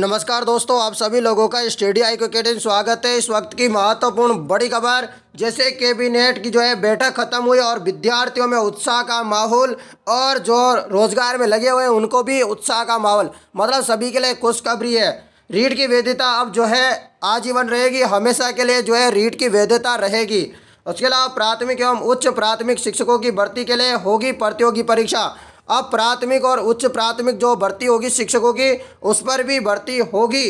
नमस्कार दोस्तों आप सभी लोगों का स्टेडिया आई क्रिकेटिंग स्वागत है इस वक्त की महत्वपूर्ण बड़ी खबर जैसे कैबिनेट की जो है बैठक खत्म हुई और विद्यार्थियों में उत्साह का माहौल और जो रोजगार में लगे हुए उनको भी उत्साह का माहौल मतलब सभी के लिए खुशखबरी है रीट की वैधता अब जो है आजीवन रहेगी हमेशा के लिए जो है रीट की वैधता रहेगी उसके अलावा प्राथमिक एवं उच्च प्राथमिक शिक्षकों की भर्ती के लिए होगी प्रतियोगी परीक्षा अब प्राथमिक और उच्च प्राथमिक जो भर्ती होगी शिक्षकों की उस पर भी भर्ती होगी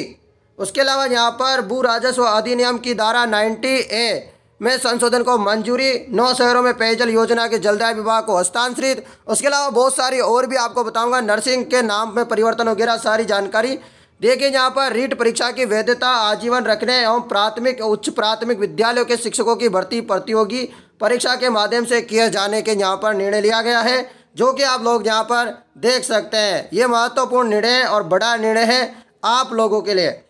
उसके अलावा यहाँ पर भू राजस्व अधिनियम की धारा 90 ए में संशोधन को मंजूरी नौ शहरों में पेयजल योजना के जलदाय विभाग को हस्तांतरित उसके अलावा बहुत सारी और भी आपको बताऊंगा नर्सिंग के नाम में परिवर्तन वगैरह सारी जानकारी देखिए यहाँ पर रीट परीक्षा की वैधता आजीवन रखने एवं प्राथमिक उच्च प्राथमिक विद्यालयों के शिक्षकों की भर्ती प्रतियोगी परीक्षा के माध्यम से किए जाने के यहाँ पर निर्णय लिया गया है जो कि आप लोग यहाँ पर देख सकते हैं ये महत्वपूर्ण निर्णय है और बड़ा निर्णय है आप लोगों के लिए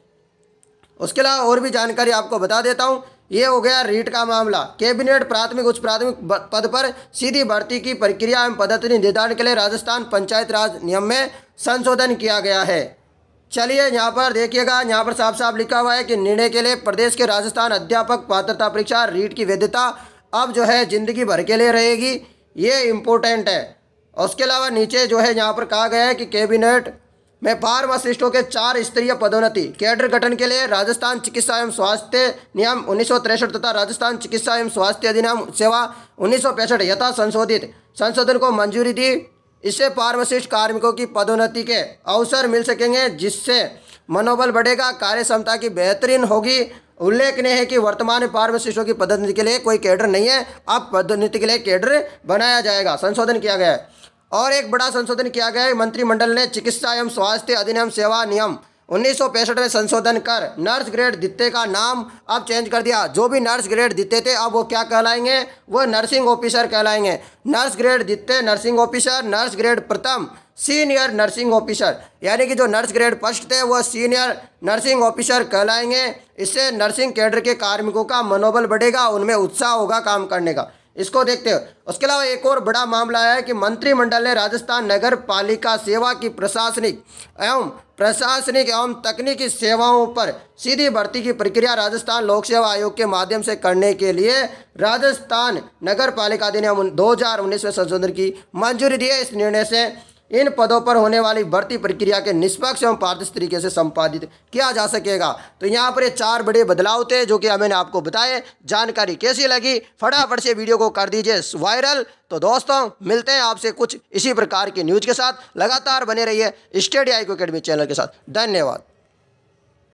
उसके अलावा और भी जानकारी आपको बता देता हूँ ये हो गया रीट का मामला कैबिनेट प्राथमिक उच्च प्राथमिक पद पर सीधी भर्ती की प्रक्रिया एवं पद्धति निर्धारण के लिए राजस्थान पंचायत राज नियम में संशोधन किया गया है चलिए यहाँ पर देखिएगा यहाँ पर साफ साफ लिखा हुआ है कि निर्णय के लिए प्रदेश के राजस्थान अध्यापक पात्रता परीक्षा रीट की वैधता अब जो है ज़िंदगी भर के लिए रहेगी ये इम्पोर्टेंट है और उसके अलावा नीचे जो है यहाँ पर कहा गया है कि कैबिनेट में फार्मासिस्टों के चार स्तरीय पदोन्नति कैडर गठन के लिए राजस्थान चिकित्सा एवं स्वास्थ्य नियम उन्नीस तथा राजस्थान चिकित्सा एवं स्वास्थ्य अधिनियम सेवा उन्नीस यथा संशोधित संशोधन को मंजूरी दी इससे फार्मासिस्ट कार्मिकों की पदोन्नति के अवसर मिल सकेंगे जिससे मनोबल बढ़ेगा कार्य क्षमता की बेहतरीन होगी उल्लेखनीय है कि वर्तमान में पार्व की पदोन्नति के लिए कोई कैडर नहीं है अब पदोन्नति के लिए कैडर बनाया जाएगा संशोधन किया गया है और एक बड़ा संशोधन किया गया है मंत्रिमंडल ने चिकित्सा एवं स्वास्थ्य अधिनियम सेवा नियम उन्नीस में संशोधन कर नर्स ग्रेड दित्ते का नाम अब चेंज कर दिया जो भी नर्स ग्रेड दित्ते थे अब वो क्या कहलाएंगे वो नर्सिंग ऑफिसर कहलाएंगे नर्स ग्रेड दित्ते नर्सिंग ऑफिसर नर्स ग्रेड प्रथम सीनियर नर्सिंग ऑफिसर यानी कि जो नर्स ग्रेड फर्स्ट थे वह सीनियर नर्सिंग ऑफिसर कहलाएंगे इससे नर्सिंग कैडर के कार्मिकों का मनोबल बढ़ेगा उनमें उत्साह होगा काम करने का इसको देखते हो उसके अलावा एक और बड़ा मामला आया है कि मंत्रिमंडल ने राजस्थान नगर पालिका सेवा की प्रशासनिक एवं प्रशासनिक एवं तकनीकी सेवाओं पर सीधी भर्ती की प्रक्रिया राजस्थान लोक सेवा आयोग के माध्यम से करने के लिए राजस्थान नगर पालिका अधिनियम दो हजार में संशोधन की मंजूरी दी है इस निर्णय से इन पदों पर होने वाली भर्ती प्रक्रिया के निष्पक्ष एवं पारदर्शी तरीके से संपादित किया जा सकेगा तो यहाँ पर ये चार बड़े बदलाव थे जो कि मैंने आपको बताए जानकारी कैसी लगी फटाफट से वीडियो को कर दीजिए वायरल तो दोस्तों मिलते हैं आपसे कुछ इसी प्रकार की न्यूज़ के साथ लगातार बने रहिए स्टेडी आईको अकेडमी चैनल के साथ धन्यवाद